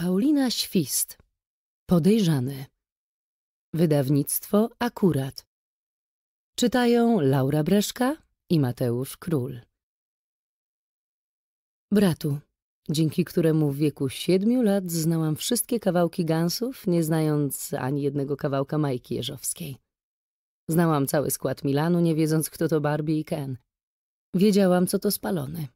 Paulina Świst. Podejrzany. Wydawnictwo Akurat. Czytają Laura Breszka i Mateusz Król. Bratu, dzięki któremu w wieku siedmiu lat znałam wszystkie kawałki Gansów, nie znając ani jednego kawałka Majki Jeżowskiej. Znałam cały skład Milanu, nie wiedząc, kto to Barbie i Ken. Wiedziałam, co to spalony.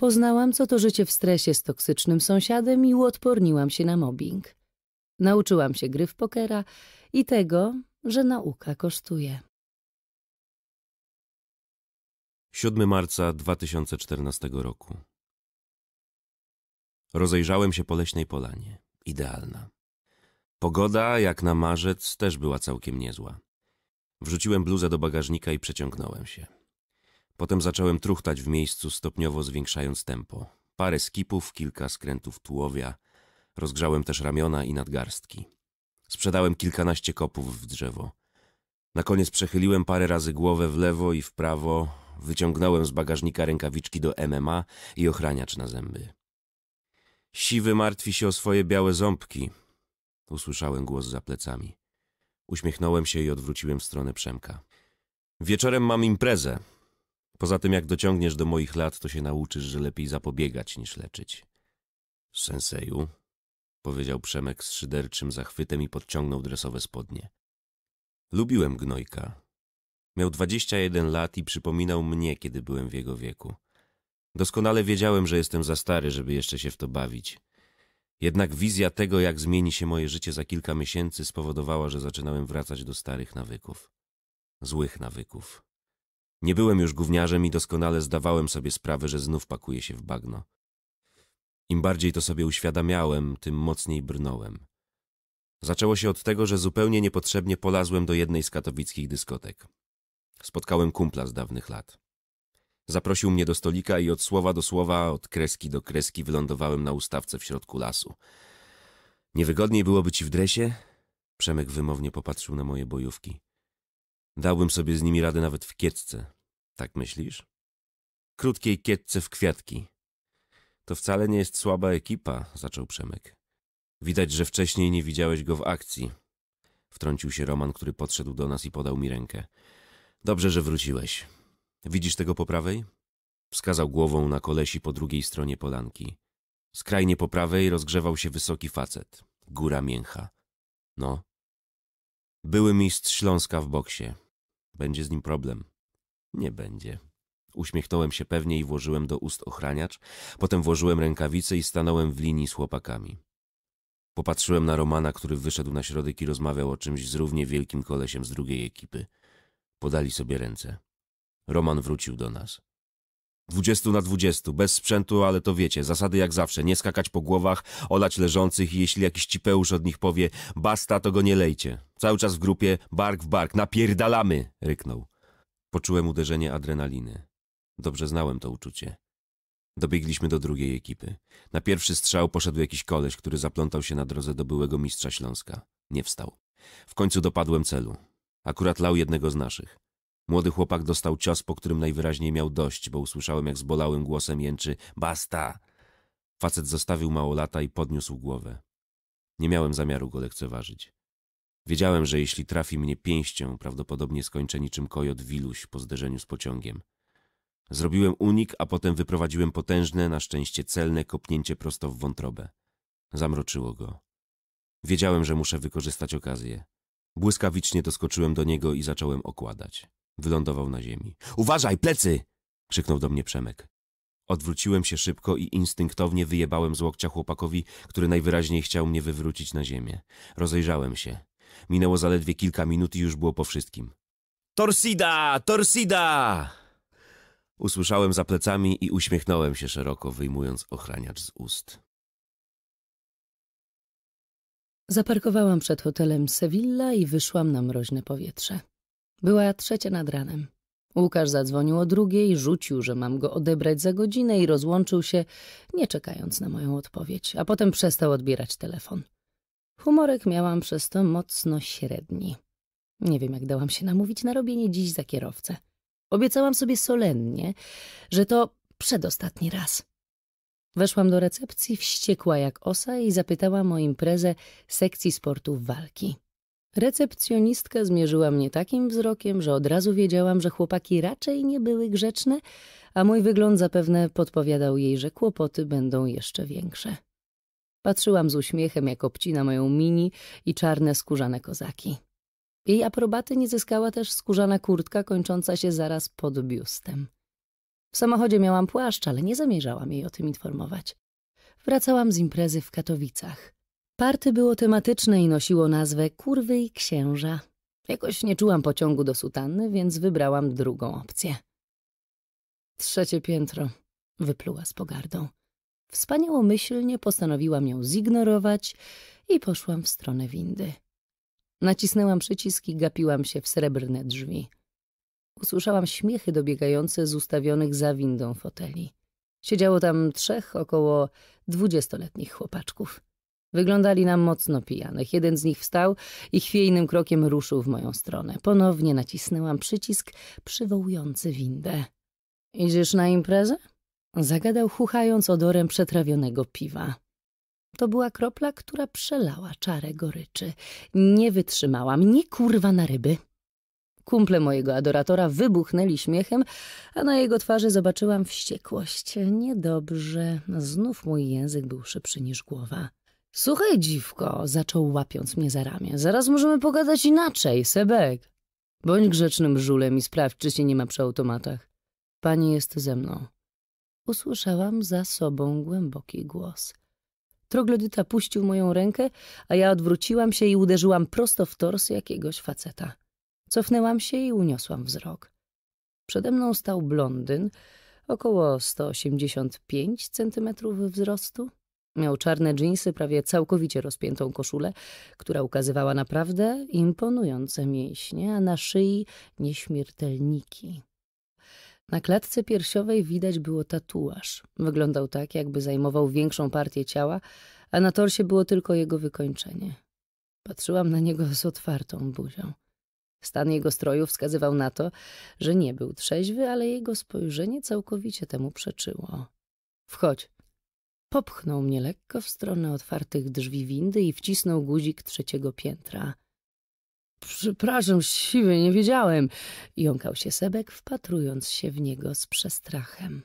Poznałam, co to życie w stresie z toksycznym sąsiadem i uodporniłam się na mobbing. Nauczyłam się gry w pokera i tego, że nauka kosztuje. 7 marca 2014 roku. Rozejrzałem się po leśnej polanie. Idealna. Pogoda, jak na marzec, też była całkiem niezła. Wrzuciłem bluzę do bagażnika i przeciągnąłem się. Potem zacząłem truchtać w miejscu, stopniowo zwiększając tempo. Parę skipów, kilka skrętów tułowia. Rozgrzałem też ramiona i nadgarstki. Sprzedałem kilkanaście kopów w drzewo. Na koniec przechyliłem parę razy głowę w lewo i w prawo, wyciągnąłem z bagażnika rękawiczki do MMA i ochraniacz na zęby. Siwy martwi się o swoje białe ząbki, usłyszałem głos za plecami. Uśmiechnąłem się i odwróciłem w stronę Przemka. Wieczorem mam imprezę, Poza tym, jak dociągniesz do moich lat, to się nauczysz, że lepiej zapobiegać niż leczyć. Senseju, powiedział Przemek z szyderczym zachwytem i podciągnął dresowe spodnie. Lubiłem gnojka. Miał 21 lat i przypominał mnie, kiedy byłem w jego wieku. Doskonale wiedziałem, że jestem za stary, żeby jeszcze się w to bawić. Jednak wizja tego, jak zmieni się moje życie za kilka miesięcy, spowodowała, że zaczynałem wracać do starych nawyków. Złych nawyków. Nie byłem już gówniarzem i doskonale zdawałem sobie sprawę, że znów pakuję się w bagno. Im bardziej to sobie uświadamiałem, tym mocniej brnąłem. Zaczęło się od tego, że zupełnie niepotrzebnie polazłem do jednej z katowickich dyskotek. Spotkałem kumpla z dawnych lat. Zaprosił mnie do stolika i od słowa do słowa, od kreski do kreski wylądowałem na ustawce w środku lasu. Niewygodniej było być w dresie? Przemek wymownie popatrzył na moje bojówki. Dałbym sobie z nimi radę nawet w kietce. Tak myślisz? Krótkiej kietce w kwiatki. To wcale nie jest słaba ekipa, zaczął Przemek. Widać, że wcześniej nie widziałeś go w akcji. Wtrącił się Roman, który podszedł do nas i podał mi rękę. Dobrze, że wróciłeś. Widzisz tego po prawej? Wskazał głową na kolesi po drugiej stronie polanki. Skrajnie po prawej rozgrzewał się wysoki facet. Góra mięcha. No. Były mistrz Śląska w boksie. Będzie z nim problem. Nie będzie. Uśmiechnąłem się pewnie i włożyłem do ust ochraniacz, potem włożyłem rękawice i stanąłem w linii z chłopakami. Popatrzyłem na Romana, który wyszedł na środek i rozmawiał o czymś z równie wielkim kolesiem z drugiej ekipy. Podali sobie ręce. Roman wrócił do nas. 20 na 20, bez sprzętu, ale to wiecie, zasady jak zawsze, nie skakać po głowach, olać leżących i jeśli jakiś cipeusz od nich powie basta, to go nie lejcie. Cały czas w grupie, bark w bark, napierdalamy, ryknął. Poczułem uderzenie adrenaliny. Dobrze znałem to uczucie. Dobiegliśmy do drugiej ekipy. Na pierwszy strzał poszedł jakiś koleś, który zaplątał się na drodze do byłego mistrza Śląska. Nie wstał. W końcu dopadłem celu. Akurat lał jednego z naszych. Młody chłopak dostał cios, po którym najwyraźniej miał dość, bo usłyszałem, jak zbolałym głosem jęczy – basta! Facet zostawił małolata i podniósł głowę. Nie miałem zamiaru go lekceważyć. Wiedziałem, że jeśli trafi mnie pięścią, prawdopodobnie skończę niczym kojot Wiluś po zderzeniu z pociągiem. Zrobiłem unik, a potem wyprowadziłem potężne, na szczęście celne kopnięcie prosto w wątrobę. Zamroczyło go. Wiedziałem, że muszę wykorzystać okazję. Błyskawicznie doskoczyłem do niego i zacząłem okładać. Wylądował na ziemi. Uważaj, plecy! krzyknął do mnie Przemek. Odwróciłem się szybko i instynktownie wyjebałem z łokcia chłopakowi, który najwyraźniej chciał mnie wywrócić na ziemię. Rozejrzałem się. Minęło zaledwie kilka minut i już było po wszystkim. Torsida! Torsida! Usłyszałem za plecami i uśmiechnąłem się szeroko, wyjmując ochraniacz z ust. Zaparkowałam przed hotelem Sevilla i wyszłam na mroźne powietrze. Była trzecia nad ranem. Łukasz zadzwonił o drugiej, rzucił, że mam go odebrać za godzinę i rozłączył się, nie czekając na moją odpowiedź, a potem przestał odbierać telefon. Humorek miałam przez to mocno średni. Nie wiem, jak dałam się namówić na robienie dziś za kierowcę. Obiecałam sobie solennie, że to przedostatni raz. Weszłam do recepcji wściekła jak osa i zapytałam o imprezę sekcji sportów walki. Recepcjonistka zmierzyła mnie takim wzrokiem, że od razu wiedziałam, że chłopaki raczej nie były grzeczne, a mój wygląd zapewne podpowiadał jej, że kłopoty będą jeszcze większe. Patrzyłam z uśmiechem, jak obcina moją mini i czarne skórzane kozaki. Jej aprobaty nie zyskała też skórzana kurtka kończąca się zaraz pod biustem. W samochodzie miałam płaszcz, ale nie zamierzałam jej o tym informować. Wracałam z imprezy w Katowicach. Party było tematyczne i nosiło nazwę Kurwy i Księża. Jakoś nie czułam pociągu do sutanny, więc wybrałam drugą opcję. Trzecie piętro, wypluła z pogardą. Wspaniałomyślnie postanowiłam ją zignorować i poszłam w stronę windy. Nacisnęłam przycisk i gapiłam się w srebrne drzwi. Usłyszałam śmiechy dobiegające z ustawionych za windą foteli. Siedziało tam trzech około dwudziestoletnich chłopaczków. Wyglądali nam mocno pijanych. Jeden z nich wstał i chwiejnym krokiem ruszył w moją stronę. Ponownie nacisnęłam przycisk przywołujący windę. Idziesz na imprezę? Zagadał chuchając odorem przetrawionego piwa. To była kropla, która przelała czarę goryczy. Nie wytrzymałam, nie kurwa na ryby. Kumple mojego adoratora wybuchnęli śmiechem, a na jego twarzy zobaczyłam wściekłość. Niedobrze, znów mój język był szybszy niż głowa. Słuchaj, dziwko, zaczął łapiąc mnie za ramię. Zaraz możemy pogadać inaczej, Sebek. Bądź grzecznym żulem i sprawdź, czy się nie ma przy automatach. Pani jest ze mną. Usłyszałam za sobą głęboki głos. Troglodyta puścił moją rękę, a ja odwróciłam się i uderzyłam prosto w tors jakiegoś faceta. Cofnęłam się i uniosłam wzrok. Przede mną stał blondyn, około 185 centymetrów wzrostu, Miał czarne dżinsy, prawie całkowicie rozpiętą koszulę, która ukazywała naprawdę imponujące mięśnie, a na szyi nieśmiertelniki. Na klatce piersiowej widać było tatuaż. Wyglądał tak, jakby zajmował większą partię ciała, a na torsie było tylko jego wykończenie. Patrzyłam na niego z otwartą buzią. Stan jego stroju wskazywał na to, że nie był trzeźwy, ale jego spojrzenie całkowicie temu przeczyło. Wchodź, Popchnął mnie lekko w stronę otwartych drzwi windy i wcisnął guzik trzeciego piętra. Przepraszam, siwy, nie wiedziałem, jąkał się Sebek, wpatrując się w niego z przestrachem.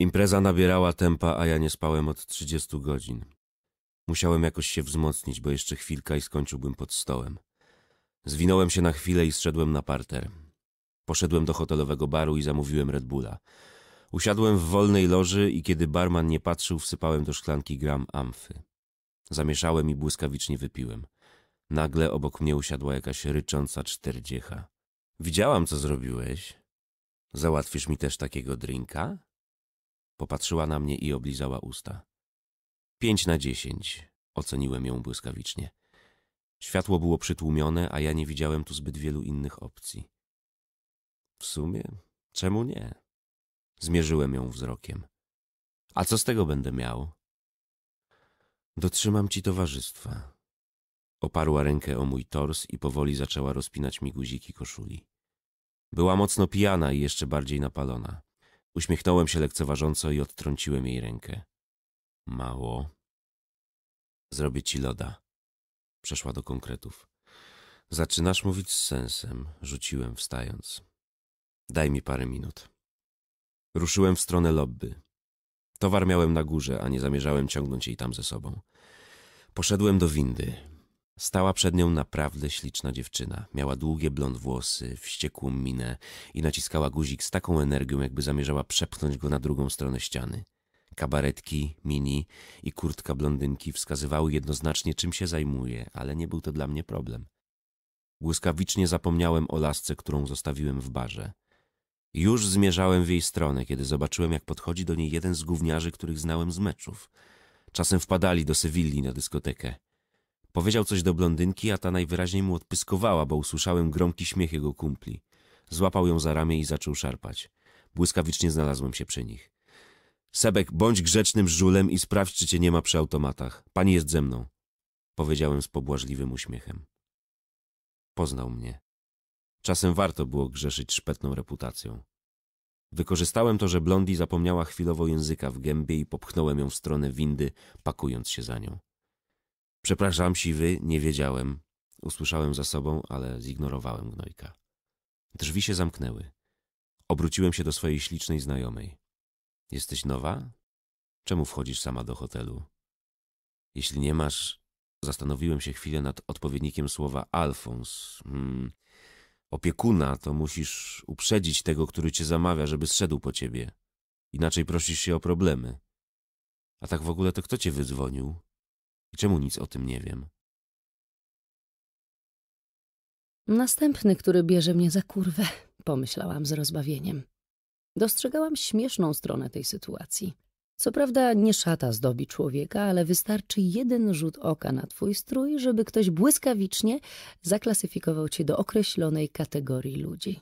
Impreza nabierała tempa, a ja nie spałem od trzydziestu godzin. Musiałem jakoś się wzmocnić, bo jeszcze chwilka i skończyłbym pod stołem. Zwinąłem się na chwilę i zszedłem na parter. Poszedłem do hotelowego baru i zamówiłem Red Bulla. Usiadłem w wolnej loży i kiedy barman nie patrzył, wsypałem do szklanki gram amfy. Zamieszałem i błyskawicznie wypiłem. Nagle obok mnie usiadła jakaś rycząca czterdziecha. Widziałam, co zrobiłeś. Załatwisz mi też takiego drinka? Popatrzyła na mnie i oblizała usta. Pięć na dziesięć. Oceniłem ją błyskawicznie. Światło było przytłumione, a ja nie widziałem tu zbyt wielu innych opcji. W sumie, czemu nie? Zmierzyłem ją wzrokiem. A co z tego będę miał? Dotrzymam ci towarzystwa. Oparła rękę o mój tors i powoli zaczęła rozpinać mi guziki koszuli. Była mocno pijana i jeszcze bardziej napalona. Uśmiechnąłem się lekceważąco i odtrąciłem jej rękę. Mało. Zrobię ci loda. Przeszła do konkretów. Zaczynasz mówić z sensem, rzuciłem wstając. Daj mi parę minut. Ruszyłem w stronę lobby. Towar miałem na górze, a nie zamierzałem ciągnąć jej tam ze sobą. Poszedłem do windy. Stała przed nią naprawdę śliczna dziewczyna. Miała długie blond włosy, wściekłą minę i naciskała guzik z taką energią, jakby zamierzała przepchnąć go na drugą stronę ściany. Kabaretki, mini i kurtka blondynki wskazywały jednoznacznie, czym się zajmuje, ale nie był to dla mnie problem. Błyskawicznie zapomniałem o lasce, którą zostawiłem w barze. Już zmierzałem w jej stronę, kiedy zobaczyłem, jak podchodzi do niej jeden z gówniarzy, których znałem z meczów. Czasem wpadali do Sewilli na dyskotekę. Powiedział coś do blondynki, a ta najwyraźniej mu odpyskowała, bo usłyszałem gromki śmiech jego kumpli. Złapał ją za ramię i zaczął szarpać. Błyskawicznie znalazłem się przy nich. Sebek, bądź grzecznym żulem i sprawdź, czy cię nie ma przy automatach. Pani jest ze mną. Powiedziałem z pobłażliwym uśmiechem. Poznał mnie. Czasem warto było grzeszyć szpetną reputacją. Wykorzystałem to, że Blondi zapomniała chwilowo języka w gębie i popchnąłem ją w stronę windy, pakując się za nią. Przepraszam, siwy, nie wiedziałem. Usłyszałem za sobą, ale zignorowałem gnojka. Drzwi się zamknęły. Obróciłem się do swojej ślicznej znajomej. Jesteś nowa? Czemu wchodzisz sama do hotelu? Jeśli nie masz... Zastanowiłem się chwilę nad odpowiednikiem słowa Alfons. Hmm, opiekuna, to musisz uprzedzić tego, który cię zamawia, żeby zszedł po ciebie. Inaczej prosisz się o problemy. A tak w ogóle to kto cię wydzwonił? I czemu nic o tym nie wiem? Następny, który bierze mnie za kurwę, pomyślałam z rozbawieniem. Dostrzegałam śmieszną stronę tej sytuacji. Co prawda nie szata zdobi człowieka, ale wystarczy jeden rzut oka na twój strój, żeby ktoś błyskawicznie zaklasyfikował cię do określonej kategorii ludzi.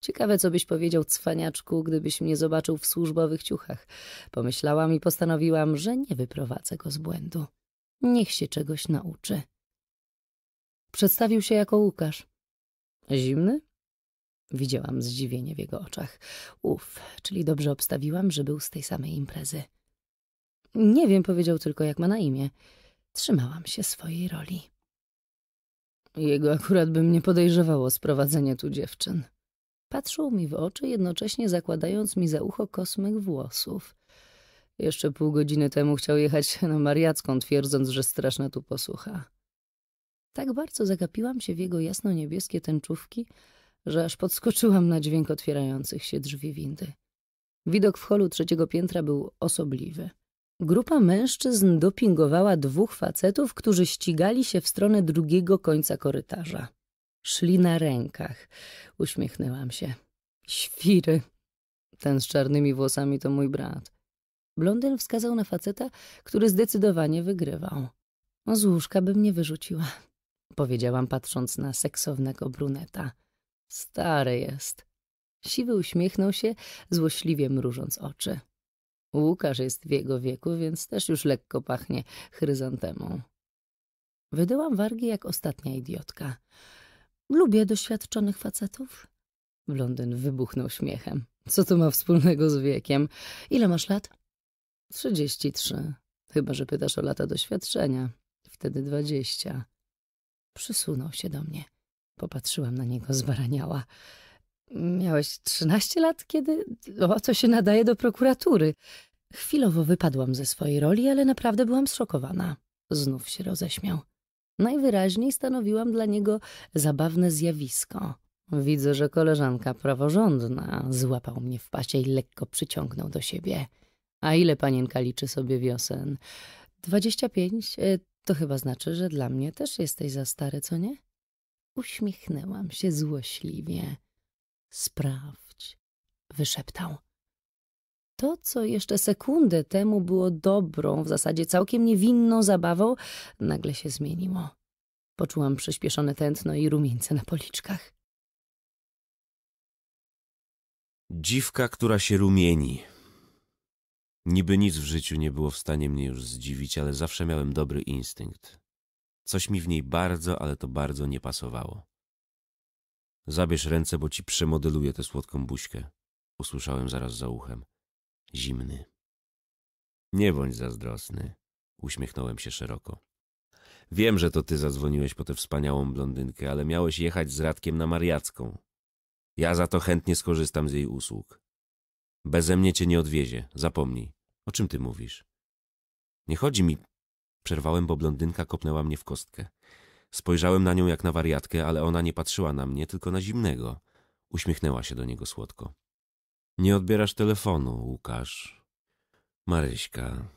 Ciekawe, co byś powiedział cwaniaczku, gdybyś mnie zobaczył w służbowych ciuchach. Pomyślałam i postanowiłam, że nie wyprowadzę go z błędu. Niech się czegoś nauczy. Przedstawił się jako Łukasz. Zimny? Widziałam zdziwienie w jego oczach. Uf, czyli dobrze obstawiłam, że był z tej samej imprezy. Nie wiem, powiedział tylko, jak ma na imię. Trzymałam się swojej roli. Jego akurat bym nie podejrzewało sprowadzenie tu dziewczyn. Patrzył mi w oczy, jednocześnie zakładając mi za ucho kosmyk włosów. Jeszcze pół godziny temu chciał jechać na Mariacką, twierdząc, że straszna tu posłucha. Tak bardzo zagapiłam się w jego jasno-niebieskie tęczówki, że aż podskoczyłam na dźwięk otwierających się drzwi windy. Widok w holu trzeciego piętra był osobliwy. Grupa mężczyzn dopingowała dwóch facetów, którzy ścigali się w stronę drugiego końca korytarza. Szli na rękach. Uśmiechnęłam się. Świry. Ten z czarnymi włosami to mój brat. Blondyn wskazał na faceta, który zdecydowanie wygrywał. Z łóżka bym nie wyrzuciła, powiedziałam patrząc na seksownego bruneta. Stary jest. Siwy uśmiechnął się, złośliwie mrużąc oczy. Łukasz jest w jego wieku, więc też już lekko pachnie chryzantemą. Wydałam wargi jak ostatnia idiotka. Lubię doświadczonych facetów. Blondyn wybuchnął śmiechem. Co to ma wspólnego z wiekiem? Ile masz lat? Trzydzieści trzy. Chyba, że pytasz o lata doświadczenia. Wtedy dwadzieścia. Przysunął się do mnie. Popatrzyłam na niego zbaraniała. Miałeś trzynaście lat, kiedy... O, co się nadaje do prokuratury. Chwilowo wypadłam ze swojej roli, ale naprawdę byłam zszokowana. Znów się roześmiał. Najwyraźniej stanowiłam dla niego zabawne zjawisko. Widzę, że koleżanka praworządna złapał mnie w pasie i lekko przyciągnął do siebie. A ile panienka liczy sobie wiosen? Dwadzieścia pięć? E, to chyba znaczy, że dla mnie też jesteś za stary, co nie? Uśmiechnęłam się złośliwie. Sprawdź, wyszeptał. To, co jeszcze sekundę temu było dobrą, w zasadzie całkiem niewinną zabawą, nagle się zmieniło. Poczułam przyspieszone tętno i rumieńce na policzkach. Dziwka, która się rumieni. Niby nic w życiu nie było w stanie mnie już zdziwić, ale zawsze miałem dobry instynkt. Coś mi w niej bardzo, ale to bardzo nie pasowało. Zabierz ręce, bo ci przemodeluję tę słodką buźkę. Usłyszałem zaraz za uchem. Zimny. Nie bądź zazdrosny. Uśmiechnąłem się szeroko. Wiem, że to ty zadzwoniłeś po tę wspaniałą blondynkę, ale miałeś jechać z Radkiem na Mariacką. Ja za to chętnie skorzystam z jej usług. Beze mnie cię nie odwiezie, zapomnij. O czym ty mówisz? Nie chodzi mi Przerwałem, bo blondynka kopnęła mnie w kostkę. Spojrzałem na nią jak na wariatkę, ale ona nie patrzyła na mnie, tylko na zimnego. Uśmiechnęła się do niego słodko. Nie odbierasz telefonu, Łukasz. Maryśka.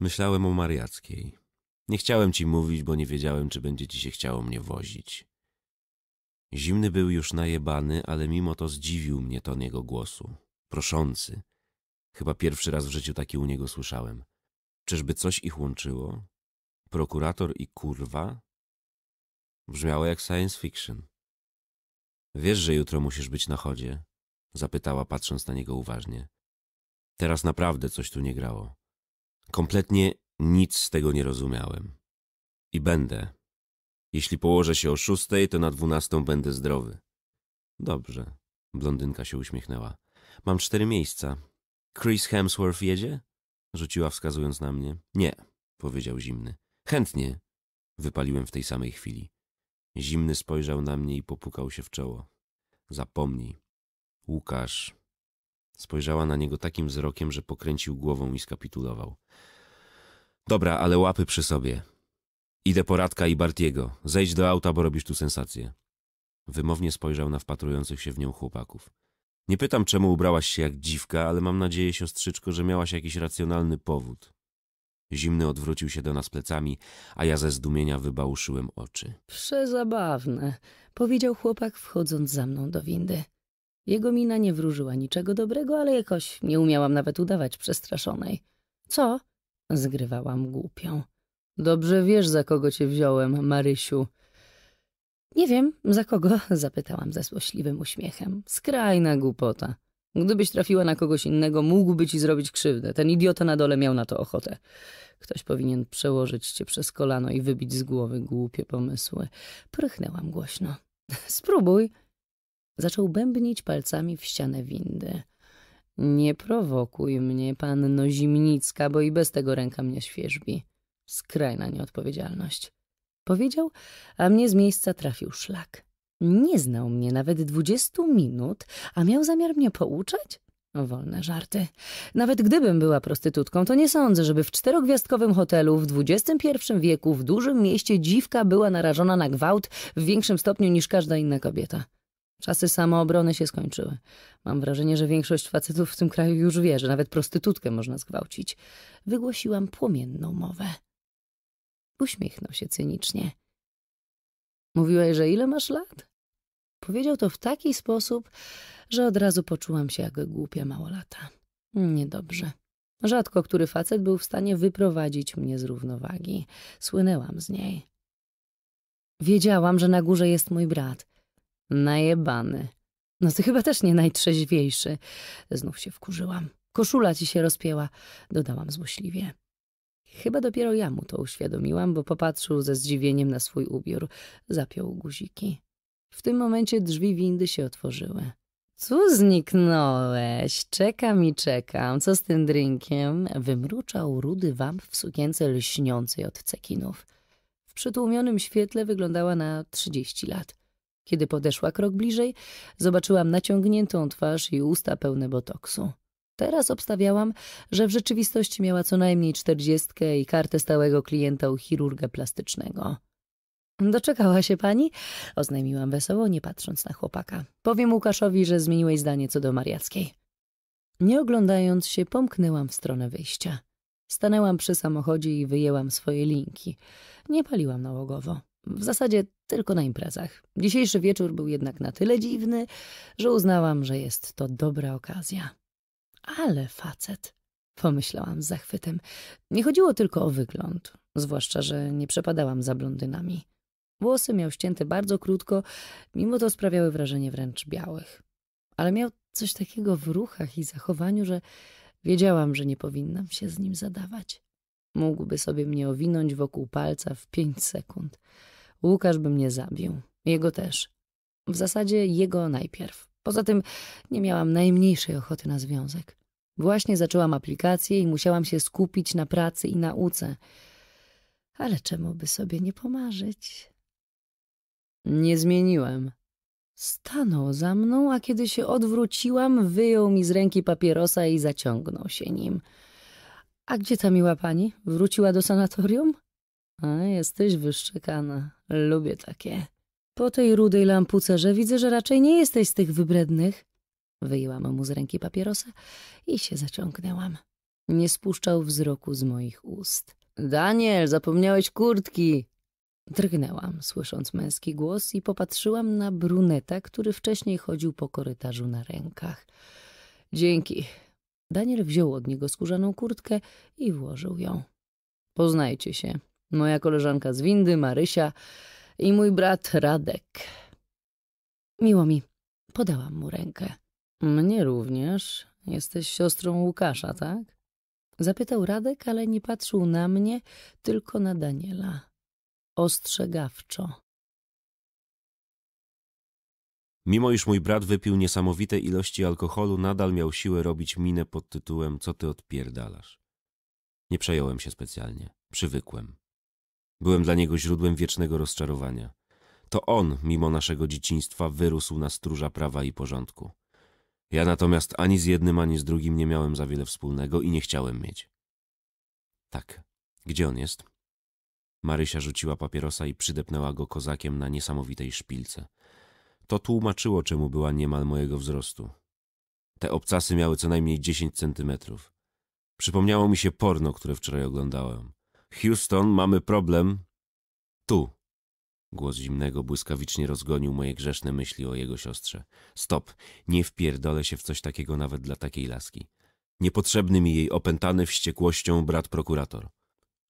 Myślałem o Mariackiej. Nie chciałem ci mówić, bo nie wiedziałem, czy będzie ci się chciało mnie wozić. Zimny był już najebany, ale mimo to zdziwił mnie ton jego głosu. Proszący. Chyba pierwszy raz w życiu taki u niego słyszałem. Czyżby coś ich łączyło? prokurator i kurwa brzmiało jak science fiction. Wiesz, że jutro musisz być na chodzie? Zapytała, patrząc na niego uważnie. Teraz naprawdę coś tu nie grało. Kompletnie nic z tego nie rozumiałem. I będę. Jeśli położę się o szóstej, to na dwunastą będę zdrowy. Dobrze. Blondynka się uśmiechnęła. Mam cztery miejsca. Chris Hemsworth jedzie? Rzuciła wskazując na mnie. Nie, powiedział zimny. Chętnie, wypaliłem w tej samej chwili. Zimny spojrzał na mnie i popukał się w czoło. Zapomnij. Łukasz. Spojrzała na niego takim wzrokiem, że pokręcił głową i skapitulował. Dobra, ale łapy przy sobie. Idę poradka i Bartiego. Zejdź do auta, bo robisz tu sensację. Wymownie spojrzał na wpatrujących się w nią chłopaków. Nie pytam, czemu ubrałaś się jak dziwka, ale mam nadzieję, siostrzyczko, że miałaś jakiś racjonalny powód. Zimny odwrócił się do nas plecami, a ja ze zdumienia wybałuszyłem oczy. Przezabawne, powiedział chłopak, wchodząc za mną do windy. Jego mina nie wróżyła niczego dobrego, ale jakoś nie umiałam nawet udawać przestraszonej. Co? Zgrywałam głupią. Dobrze wiesz, za kogo cię wziąłem, Marysiu. Nie wiem, za kogo? Zapytałam ze złośliwym uśmiechem. Skrajna głupota. Gdybyś trafiła na kogoś innego, mógłby ci zrobić krzywdę. Ten idiota na dole miał na to ochotę. Ktoś powinien przełożyć cię przez kolano i wybić z głowy głupie pomysły. Prychnęłam głośno. Spróbuj. Zaczął bębnić palcami w ścianę windy. Nie prowokuj mnie, panno Zimnicka, bo i bez tego ręka mnie świeżbi. Skrajna nieodpowiedzialność. Powiedział, a mnie z miejsca trafił szlak. Nie znał mnie nawet dwudziestu minut, a miał zamiar mnie pouczać? Wolne żarty. Nawet gdybym była prostytutką, to nie sądzę, żeby w czterogwiazdkowym hotelu w XXI wieku w dużym mieście dziwka była narażona na gwałt w większym stopniu niż każda inna kobieta. Czasy samoobrony się skończyły. Mam wrażenie, że większość facetów w tym kraju już wie, że nawet prostytutkę można zgwałcić. Wygłosiłam płomienną mowę. Uśmiechnął się cynicznie. Mówiłeś, że ile masz lat? Powiedział to w taki sposób, że od razu poczułam się jak głupia małolata. Niedobrze. Rzadko który facet był w stanie wyprowadzić mnie z równowagi. Słynęłam z niej. Wiedziałam, że na górze jest mój brat. Najebany. No ty chyba też nie najtrzeźwiejszy. Znów się wkurzyłam. Koszula ci się rozpięła, dodałam złośliwie. Chyba dopiero ja mu to uświadomiłam, bo popatrzył ze zdziwieniem na swój ubiór. Zapiął guziki. W tym momencie drzwi windy się otworzyły. Co zniknąłeś? Czekam i czekam. Co z tym drinkiem? Wymruczał rudy wamp w sukience lśniącej od cekinów. W przytłumionym świetle wyglądała na trzydzieści lat. Kiedy podeszła krok bliżej, zobaczyłam naciągniętą twarz i usta pełne botoksu. Teraz obstawiałam, że w rzeczywistości miała co najmniej czterdziestkę i kartę stałego klienta u chirurga plastycznego. Doczekała się pani? Oznajmiłam wesoło, nie patrząc na chłopaka. Powiem Łukaszowi, że zmieniłeś zdanie co do Mariackiej. Nie oglądając się, pomknęłam w stronę wyjścia. Stanęłam przy samochodzie i wyjęłam swoje linki. Nie paliłam nałogowo. W zasadzie tylko na imprezach. Dzisiejszy wieczór był jednak na tyle dziwny, że uznałam, że jest to dobra okazja. Ale facet, pomyślałam z zachwytem. Nie chodziło tylko o wygląd, zwłaszcza, że nie przepadałam za blondynami. Włosy miał ścięte bardzo krótko, mimo to sprawiały wrażenie wręcz białych. Ale miał coś takiego w ruchach i zachowaniu, że wiedziałam, że nie powinnam się z nim zadawać. Mógłby sobie mnie owinąć wokół palca w pięć sekund. Łukasz by mnie zabił. Jego też. W zasadzie jego najpierw. Poza tym nie miałam najmniejszej ochoty na związek. Właśnie zaczęłam aplikację i musiałam się skupić na pracy i nauce. Ale czemu by sobie nie pomarzyć? Nie zmieniłem. Stanął za mną, a kiedy się odwróciłam, wyjął mi z ręki papierosa i zaciągnął się nim. A gdzie ta miła pani? Wróciła do sanatorium? A, jesteś wyszczekana. Lubię takie. Po tej rudej lampucerze widzę, że raczej nie jesteś z tych wybrednych. Wyjęłam mu z ręki papierosa i się zaciągnęłam. Nie spuszczał wzroku z moich ust. Daniel, zapomniałeś kurtki! Drgnęłam, słysząc męski głos i popatrzyłam na bruneta, który wcześniej chodził po korytarzu na rękach. Dzięki. Daniel wziął od niego skórzaną kurtkę i włożył ją. Poznajcie się. Moja koleżanka z windy, Marysia i mój brat Radek. Miło mi. Podałam mu rękę. Mnie również. Jesteś siostrą Łukasza, tak? Zapytał Radek, ale nie patrzył na mnie, tylko na Daniela. Ostrzegawczo. Mimo iż mój brat wypił niesamowite ilości alkoholu, nadal miał siłę robić minę pod tytułem Co ty odpierdalasz? Nie przejąłem się specjalnie. Przywykłem. Byłem dla niego źródłem wiecznego rozczarowania. To on, mimo naszego dzieciństwa, wyrósł na stróża prawa i porządku. Ja natomiast ani z jednym, ani z drugim nie miałem za wiele wspólnego i nie chciałem mieć. Tak, gdzie on jest? Marysia rzuciła papierosa i przydepnęła go kozakiem na niesamowitej szpilce. To tłumaczyło, czemu była niemal mojego wzrostu. Te obcasy miały co najmniej 10 centymetrów. Przypomniało mi się porno, które wczoraj oglądałem. Houston, mamy problem. Tu, Głos zimnego błyskawicznie rozgonił moje grzeszne myśli o jego siostrze. Stop, nie wpierdolę się w coś takiego nawet dla takiej laski. Niepotrzebny mi jej opętany wściekłością brat prokurator.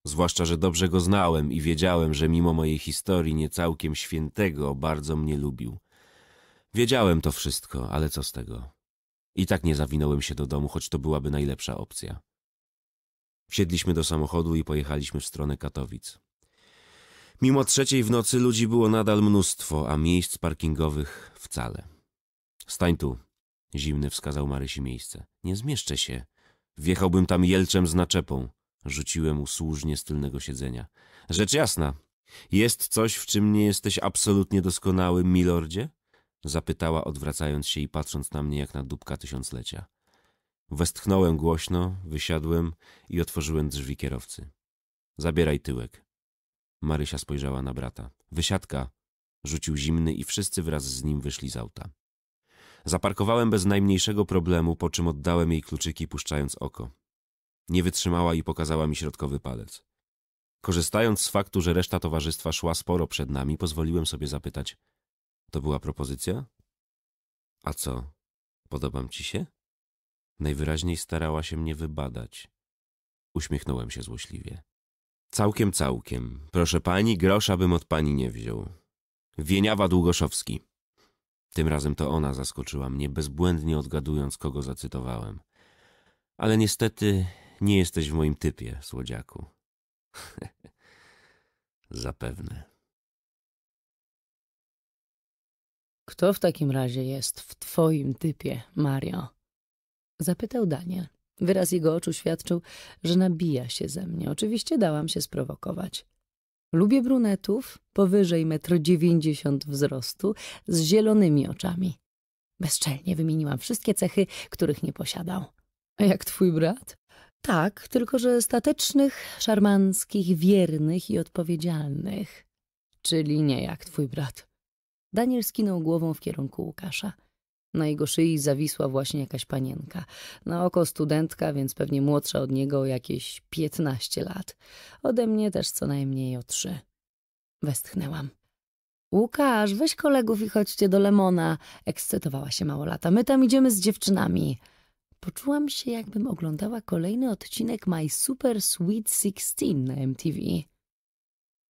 Zwłaszcza, że dobrze go znałem i wiedziałem, że mimo mojej historii niecałkiem świętego bardzo mnie lubił. Wiedziałem to wszystko, ale co z tego? I tak nie zawinąłem się do domu, choć to byłaby najlepsza opcja. Wsiedliśmy do samochodu i pojechaliśmy w stronę Katowic. Mimo trzeciej w nocy ludzi było nadal mnóstwo, a miejsc parkingowych wcale. Stań tu, zimny wskazał Marysi miejsce. Nie zmieszczę się. Wjechałbym tam jelczem z naczepą. Rzuciłem usłużnie z tylnego siedzenia. Rzecz jasna. Jest coś, w czym nie jesteś absolutnie doskonały, milordzie? Zapytała, odwracając się i patrząc na mnie jak na dupka tysiąclecia. Westchnąłem głośno, wysiadłem i otworzyłem drzwi kierowcy. Zabieraj tyłek. Marysia spojrzała na brata. Wysiadka! Rzucił zimny i wszyscy wraz z nim wyszli z auta. Zaparkowałem bez najmniejszego problemu, po czym oddałem jej kluczyki, puszczając oko. Nie wytrzymała i pokazała mi środkowy palec. Korzystając z faktu, że reszta towarzystwa szła sporo przed nami, pozwoliłem sobie zapytać: To była propozycja? A co? Podobam ci się? Najwyraźniej starała się mnie wybadać. Uśmiechnąłem się złośliwie. Całkiem, całkiem. Proszę pani, grosza bym od pani nie wziął. Wieniawa Długoszowski. Tym razem to ona zaskoczyła mnie, bezbłędnie odgadując, kogo zacytowałem. Ale niestety nie jesteś w moim typie, słodziaku. Zapewne. Kto w takim razie jest w twoim typie, Mario? Zapytał Daniel. Wyraz jego oczu świadczył, że nabija się ze mnie. Oczywiście dałam się sprowokować. Lubię brunetów, powyżej 1,90 dziewięćdziesiąt wzrostu, z zielonymi oczami. Bezczelnie wymieniłam wszystkie cechy, których nie posiadał. A jak twój brat? Tak, tylko że statecznych, szarmanskich, wiernych i odpowiedzialnych. Czyli nie jak twój brat. Daniel skinął głową w kierunku Łukasza. Na jego szyi zawisła właśnie jakaś panienka. Na oko studentka, więc pewnie młodsza od niego o jakieś piętnaście lat. Ode mnie też co najmniej o trzy. Westchnęłam. Łukasz, weź kolegów i chodźcie do Lemona. Ekscytowała się małolata. My tam idziemy z dziewczynami. Poczułam się, jakbym oglądała kolejny odcinek My Super Sweet Sixteen na MTV.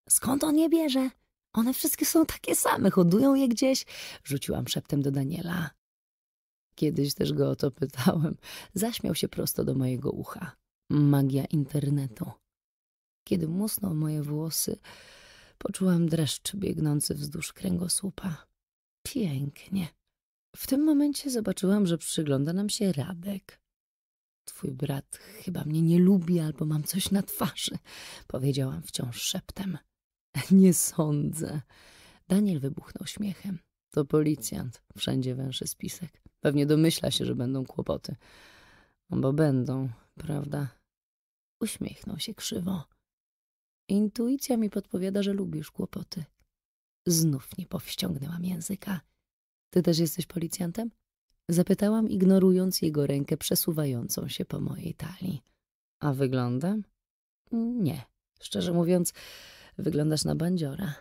Skąd on je bierze? One wszystkie są takie same, hodują je gdzieś. Rzuciłam szeptem do Daniela kiedyś też go o to pytałem, zaśmiał się prosto do mojego ucha. Magia internetu. Kiedy musnął moje włosy, poczułam dreszcz biegnący wzdłuż kręgosłupa. Pięknie. W tym momencie zobaczyłam, że przygląda nam się Radek. Twój brat chyba mnie nie lubi albo mam coś na twarzy, powiedziałam wciąż szeptem. Nie sądzę. Daniel wybuchnął śmiechem. To policjant, wszędzie węszy spisek. Pewnie domyśla się, że będą kłopoty. No bo będą, prawda? Uśmiechnął się krzywo. Intuicja mi podpowiada, że lubisz kłopoty. Znów nie powściągnęłam języka. Ty też jesteś policjantem? Zapytałam, ignorując jego rękę przesuwającą się po mojej talii. A wyglądam? Nie. Szczerze mówiąc, wyglądasz na bandziora.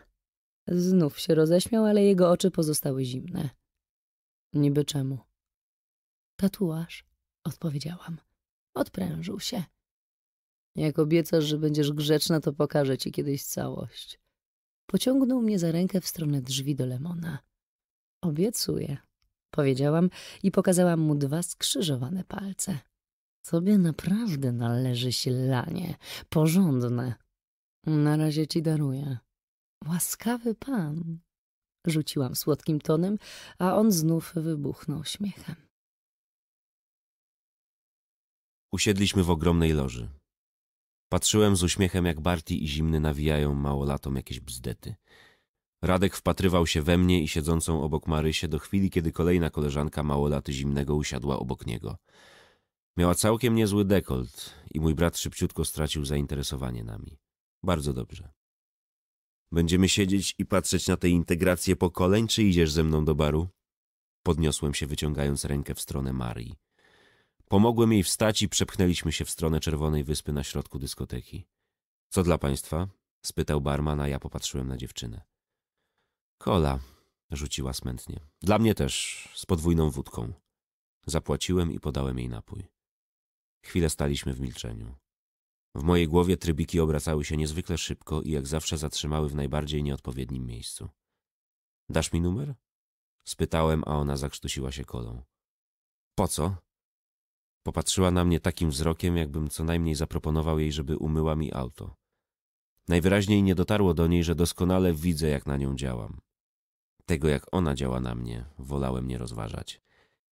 Znów się roześmiał, ale jego oczy pozostały zimne. Niby czemu? Tatuaż, odpowiedziałam. Odprężył się. Jak obiecasz, że będziesz grzeczna, to pokażę ci kiedyś całość. Pociągnął mnie za rękę w stronę drzwi do Lemona. Obiecuję, powiedziałam i pokazałam mu dwa skrzyżowane palce. Tobie naprawdę należy silanie, porządne. Na razie ci daruję. Łaskawy pan, rzuciłam słodkim tonem, a on znów wybuchnął śmiechem. Usiedliśmy w ogromnej loży. Patrzyłem z uśmiechem, jak Barti i Zimny nawijają małolatom jakieś bzdety. Radek wpatrywał się we mnie i siedzącą obok Marysię do chwili, kiedy kolejna koleżanka małolaty Zimnego usiadła obok niego. Miała całkiem niezły dekolt i mój brat szybciutko stracił zainteresowanie nami. Bardzo dobrze. Będziemy siedzieć i patrzeć na tę integrację pokoleń, czy idziesz ze mną do baru? Podniosłem się, wyciągając rękę w stronę Marii. Pomogłem jej wstać i przepchnęliśmy się w stronę Czerwonej Wyspy na środku dyskoteki. Co dla państwa? spytał barman, a ja popatrzyłem na dziewczynę. Kola, rzuciła smętnie. Dla mnie też, z podwójną wódką. Zapłaciłem i podałem jej napój. Chwilę staliśmy w milczeniu. W mojej głowie trybiki obracały się niezwykle szybko i jak zawsze zatrzymały w najbardziej nieodpowiednim miejscu. Dasz mi numer? Spytałem, a ona zakrztusiła się kolą. Po co? Popatrzyła na mnie takim wzrokiem, jakbym co najmniej zaproponował jej, żeby umyła mi auto. Najwyraźniej nie dotarło do niej, że doskonale widzę, jak na nią działam. Tego, jak ona działa na mnie, wolałem nie rozważać.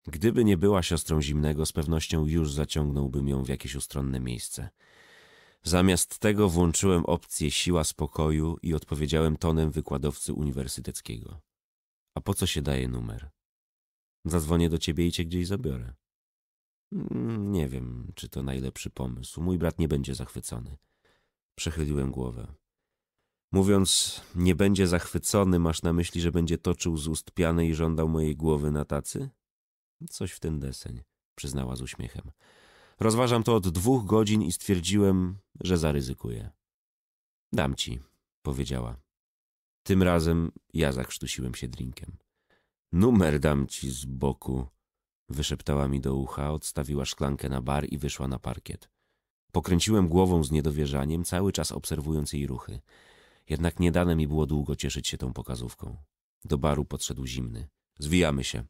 Gdyby nie była siostrą zimnego, z pewnością już zaciągnąłbym ją w jakieś ustronne miejsce. Zamiast tego włączyłem opcję siła spokoju i odpowiedziałem tonem wykładowcy uniwersyteckiego. A po co się daje numer? Zadzwonię do ciebie i cię gdzieś zabiorę. Mm, nie wiem, czy to najlepszy pomysł. Mój brat nie będzie zachwycony. Przechyliłem głowę. Mówiąc, nie będzie zachwycony, masz na myśli, że będzie toczył z ust piany i żądał mojej głowy na tacy? Coś w ten deseń, przyznała z uśmiechem. Rozważam to od dwóch godzin i stwierdziłem, że zaryzykuję. Dam ci, powiedziała. Tym razem ja zakrztusiłem się drinkiem. Numer dam ci z boku, wyszeptała mi do ucha, odstawiła szklankę na bar i wyszła na parkiet. Pokręciłem głową z niedowierzaniem, cały czas obserwując jej ruchy. Jednak nie dane mi było długo cieszyć się tą pokazówką. Do baru podszedł zimny. Zwijamy się.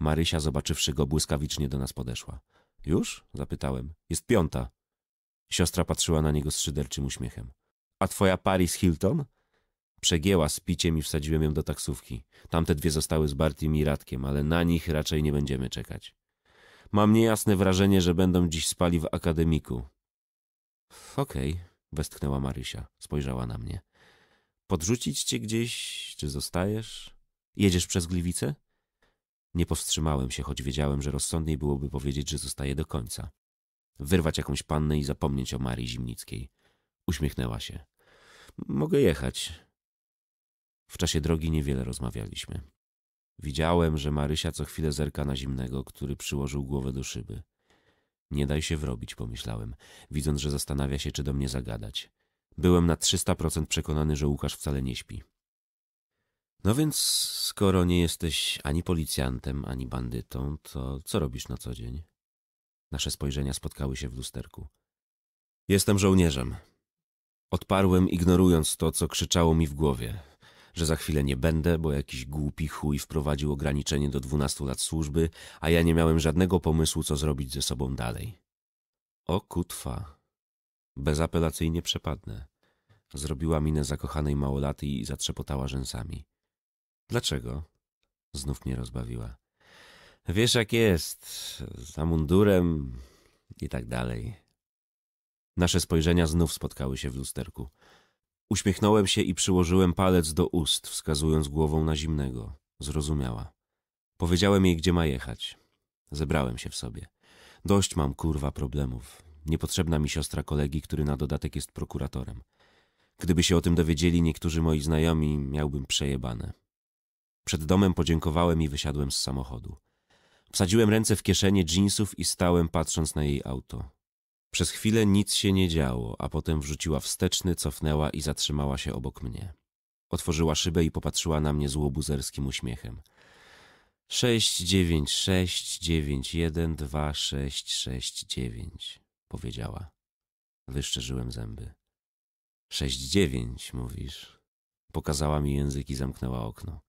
Marysia, zobaczywszy go, błyskawicznie do nas podeszła. Już? zapytałem. Jest piąta. Siostra patrzyła na niego z szyderczym uśmiechem. A twoja Paris Hilton? Przegięła z piciem i wsadziłem ją do taksówki. Tamte dwie zostały z Bartim i Radkiem, ale na nich raczej nie będziemy czekać. Mam niejasne wrażenie, że będą dziś spali w akademiku. Okej, okay, westchnęła Marysia. Spojrzała na mnie. Podrzucić cię gdzieś? Czy zostajesz? Jedziesz przez Gliwice? Nie powstrzymałem się, choć wiedziałem, że rozsądniej byłoby powiedzieć, że zostaje do końca. Wyrwać jakąś pannę i zapomnieć o Marii Zimnickiej. Uśmiechnęła się. Mogę jechać. W czasie drogi niewiele rozmawialiśmy. Widziałem, że Marysia co chwilę zerka na zimnego, który przyłożył głowę do szyby. Nie daj się wrobić, pomyślałem, widząc, że zastanawia się, czy do mnie zagadać. Byłem na 300% przekonany, że Łukasz wcale nie śpi. No więc, skoro nie jesteś ani policjantem, ani bandytą, to co robisz na co dzień? Nasze spojrzenia spotkały się w lusterku. Jestem żołnierzem. Odparłem, ignorując to, co krzyczało mi w głowie, że za chwilę nie będę, bo jakiś głupi chuj wprowadził ograniczenie do dwunastu lat służby, a ja nie miałem żadnego pomysłu, co zrobić ze sobą dalej. O kutwa. Bezapelacyjnie przepadnę. Zrobiła minę zakochanej małolaty i zatrzepotała rzęsami. Dlaczego? Znów mnie rozbawiła. Wiesz jak jest, za mundurem i tak dalej. Nasze spojrzenia znów spotkały się w lusterku. Uśmiechnąłem się i przyłożyłem palec do ust, wskazując głową na zimnego. Zrozumiała. Powiedziałem jej, gdzie ma jechać. Zebrałem się w sobie. Dość mam, kurwa, problemów. Niepotrzebna mi siostra kolegi, który na dodatek jest prokuratorem. Gdyby się o tym dowiedzieli niektórzy moi znajomi, miałbym przejebane. Przed domem podziękowałem i wysiadłem z samochodu. Wsadziłem ręce w kieszenie dżinsów i stałem patrząc na jej auto. Przez chwilę nic się nie działo, a potem wrzuciła wsteczny, cofnęła i zatrzymała się obok mnie. Otworzyła szybę i popatrzyła na mnie z łobuzerskim uśmiechem. Sześć, dziewięć, sześć, dziewięć, jeden, dwa, sześć, sześć, dziewięć, powiedziała. Wyszczerzyłem zęby. Sześć, dziewięć, mówisz. Pokazała mi język i zamknęła okno.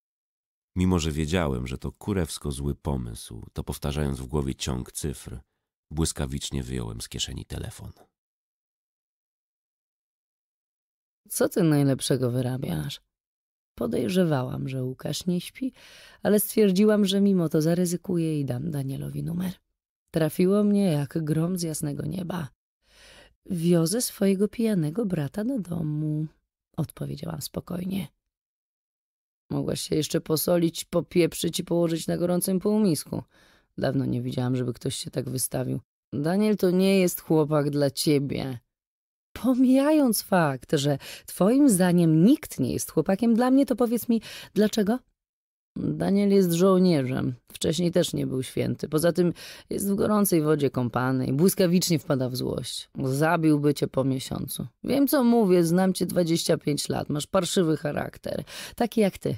Mimo, że wiedziałem, że to kurewsko zły pomysł, to powtarzając w głowie ciąg cyfr, błyskawicznie wyjąłem z kieszeni telefon. Co ty najlepszego wyrabiasz? Podejrzewałam, że Łukasz nie śpi, ale stwierdziłam, że mimo to zaryzykuję i dam Danielowi numer. Trafiło mnie jak grom z jasnego nieba. Wiozę swojego pijanego brata do domu, odpowiedziałam spokojnie. Mogłaś się jeszcze posolić, popieprzyć i położyć na gorącym półmisku. Dawno nie widziałam, żeby ktoś się tak wystawił. Daniel to nie jest chłopak dla ciebie. Pomijając fakt, że twoim zdaniem nikt nie jest chłopakiem dla mnie, to powiedz mi, dlaczego Daniel jest żołnierzem. Wcześniej też nie był święty. Poza tym jest w gorącej wodzie kąpany błyskawicznie wpada w złość. Zabiłby cię po miesiącu. Wiem, co mówię, znam cię 25 lat. Masz parszywy charakter. Taki jak ty.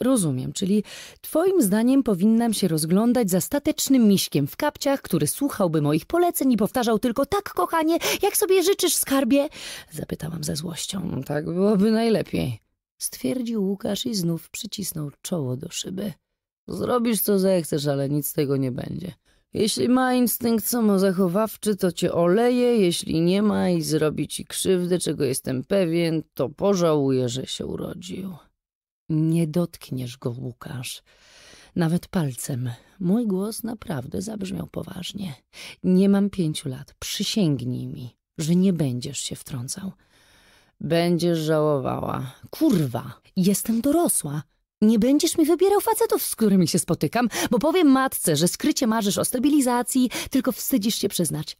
Rozumiem, czyli twoim zdaniem powinnam się rozglądać za statecznym miśkiem w kapciach, który słuchałby moich poleceń i powtarzał tylko tak, kochanie, jak sobie życzysz, skarbie? Zapytałam ze złością. Tak byłoby najlepiej stwierdził Łukasz i znów przycisnął czoło do szyby. Zrobisz co zechcesz, ale nic z tego nie będzie. Jeśli ma instynkt samozachowawczy, to cię oleje, jeśli nie ma i zrobi ci krzywdę, czego jestem pewien, to pożałuje, że się urodził. Nie dotkniesz go, Łukasz. Nawet palcem. Mój głos naprawdę zabrzmiał poważnie. Nie mam pięciu lat. Przysięgnij mi, że nie będziesz się wtrącał. Będziesz żałowała. Kurwa, jestem dorosła. Nie będziesz mi wybierał facetów, z którymi się spotykam, bo powiem matce, że skrycie marzysz o stabilizacji, tylko wstydzisz się przyznać.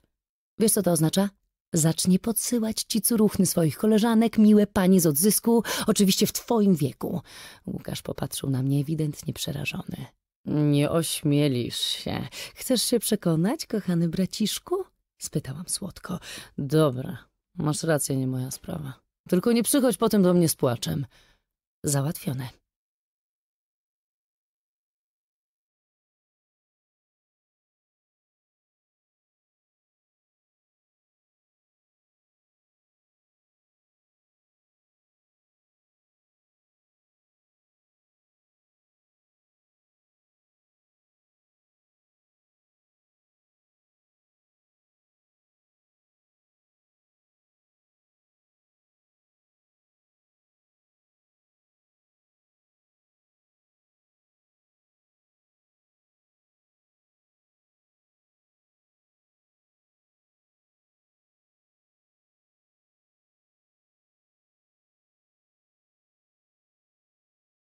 Wiesz, co to oznacza? Zacznie podsyłać ci curuchny swoich koleżanek, miłe panie z odzysku, oczywiście w twoim wieku. Łukasz popatrzył na mnie ewidentnie przerażony. Nie ośmielisz się. Chcesz się przekonać, kochany braciszku? Spytałam słodko. Dobra, masz rację, nie moja sprawa. Tylko nie przychodź potem do mnie z płaczem. Załatwione.